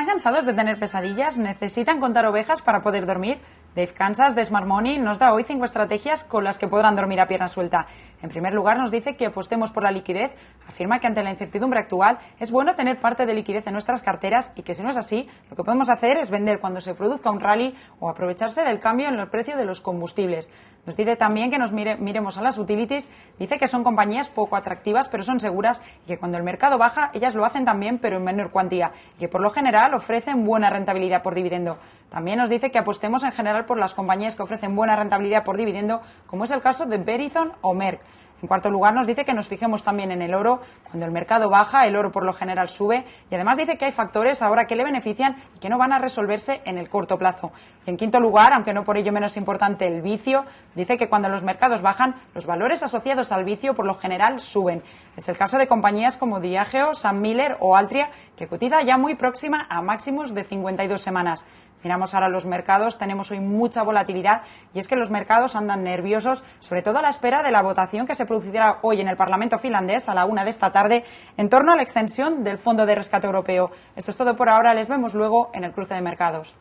¿Están cansados de tener pesadillas? ¿Necesitan contar ovejas para poder dormir? Dave Kansas de Smart Money nos da hoy cinco estrategias con las que podrán dormir a pierna suelta. En primer lugar, nos dice que apostemos por la liquidez. Afirma que ante la incertidumbre actual es bueno tener parte de liquidez en nuestras carteras y que si no es así, lo que podemos hacer es vender cuando se produzca un rally o aprovecharse del cambio en el precio de los combustibles. Nos dice también que nos miremos a las utilities. Dice que son compañías poco atractivas pero son seguras y que cuando el mercado baja ellas lo hacen también pero en menor cuantía y que por lo general ofrecen buena rentabilidad por dividendo. También nos dice que apostemos en general por las compañías que ofrecen buena rentabilidad por dividendo, como es el caso de Verizon o Merck. En cuarto lugar, nos dice que nos fijemos también en el oro. Cuando el mercado baja, el oro por lo general sube y además dice que hay factores ahora que le benefician y que no van a resolverse en el corto plazo. Y en quinto lugar, aunque no por ello menos importante, el vicio, dice que cuando los mercados bajan, los valores asociados al vicio por lo general suben. Es el caso de compañías como Diageo, San Miller o Altria, que cotiza ya muy próxima a máximos de 52 semanas. Miramos ahora los mercados, tenemos hoy mucha volatilidad y es que los mercados andan nerviosos, sobre todo a la espera de la votación que se producirá hoy en el Parlamento finlandés a la una de esta tarde en torno a la extensión del Fondo de Rescate Europeo. Esto es todo por ahora, les vemos luego en el cruce de mercados.